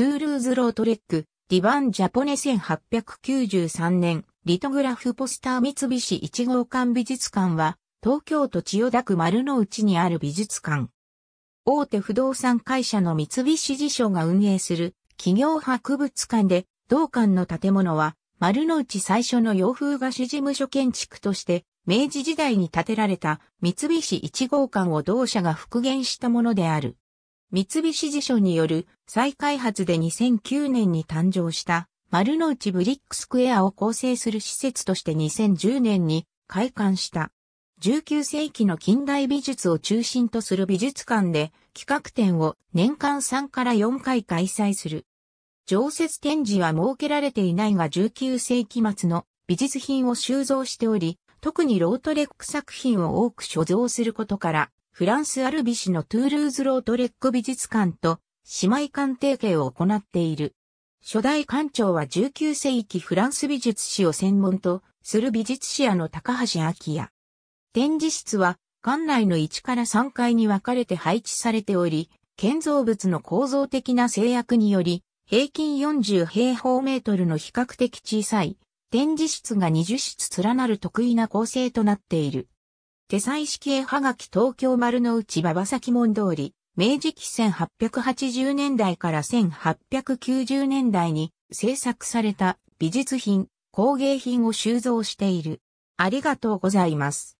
トゥールーズ・ロートレック、ディバン・ジャポネ1893年、リトグラフポスター三菱一号館美術館は、東京都千代田区丸の内にある美術館。大手不動産会社の三菱地所が運営する企業博物館で、同館の建物は、丸の内最初の洋風菓子事務所建築として、明治時代に建てられた三菱一号館を同社が復元したものである。三菱地所による再開発で2009年に誕生した丸の内ブリックスクエアを構成する施設として2010年に開館した。19世紀の近代美術を中心とする美術館で企画展を年間3から4回開催する。常設展示は設けられていないが19世紀末の美術品を収蔵しており、特にロートレック作品を多く所蔵することから、フランスアルビ市のトゥールーズロートレック美術館と姉妹館提携を行っている。初代館長は19世紀フランス美術史を専門とする美術史屋の高橋明也。展示室は館内の1から3階に分かれて配置されており、建造物の構造的な制約により、平均40平方メートルの比較的小さい展示室が20室連なる得意な構成となっている。手彩式絵はがき東京丸の内馬場先門通り、明治期1880年代から1890年代に制作された美術品、工芸品を収蔵している。ありがとうございます。